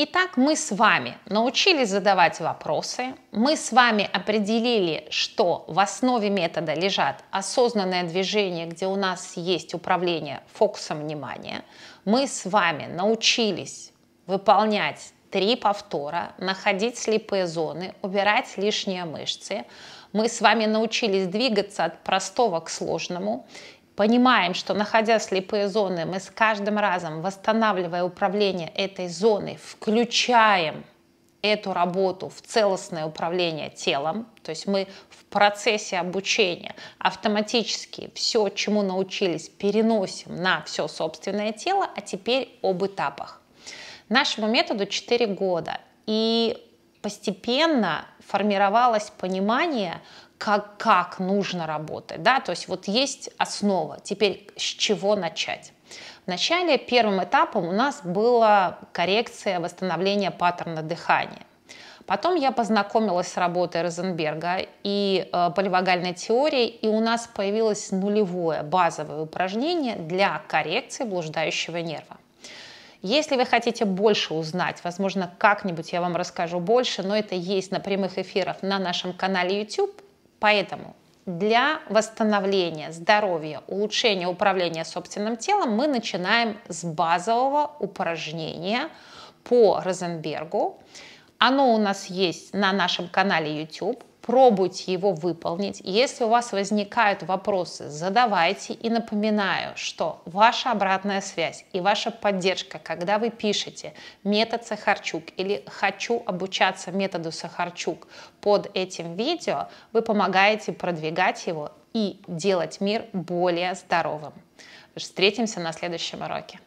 Итак, мы с вами научились задавать вопросы, мы с вами определили, что в основе метода лежат осознанное движение, где у нас есть управление фокусом внимания, мы с вами научились выполнять три повтора, находить слепые зоны, убирать лишние мышцы, мы с вами научились двигаться от простого к сложному понимаем, что находя слепые зоны, мы с каждым разом, восстанавливая управление этой зоны, включаем эту работу в целостное управление телом, то есть мы в процессе обучения автоматически все, чему научились, переносим на все собственное тело, а теперь об этапах. Нашему методу 4 года, и постепенно формировалось понимание, как, как нужно работать, да, то есть вот есть основа, теперь с чего начать. Вначале первым этапом у нас была коррекция восстановления паттерна дыхания. Потом я познакомилась с работой Розенберга и э, поливагальной теорией, и у нас появилось нулевое базовое упражнение для коррекции блуждающего нерва. Если вы хотите больше узнать, возможно, как-нибудь я вам расскажу больше, но это есть на прямых эфирах на нашем канале YouTube. Поэтому для восстановления здоровья, улучшения управления собственным телом мы начинаем с базового упражнения по Розенбергу. Оно у нас есть на нашем канале YouTube пробуйте его выполнить. Если у вас возникают вопросы, задавайте. И напоминаю, что ваша обратная связь и ваша поддержка, когда вы пишете метод Сахарчук или хочу обучаться методу Сахарчук под этим видео, вы помогаете продвигать его и делать мир более здоровым. Встретимся на следующем уроке.